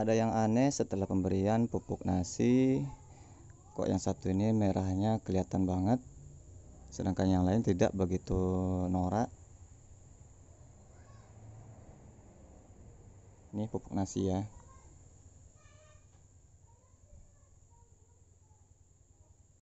ada yang aneh setelah pemberian pupuk nasi kok yang satu ini merahnya kelihatan banget sedangkan yang lain tidak begitu norak ini pupuk nasi ya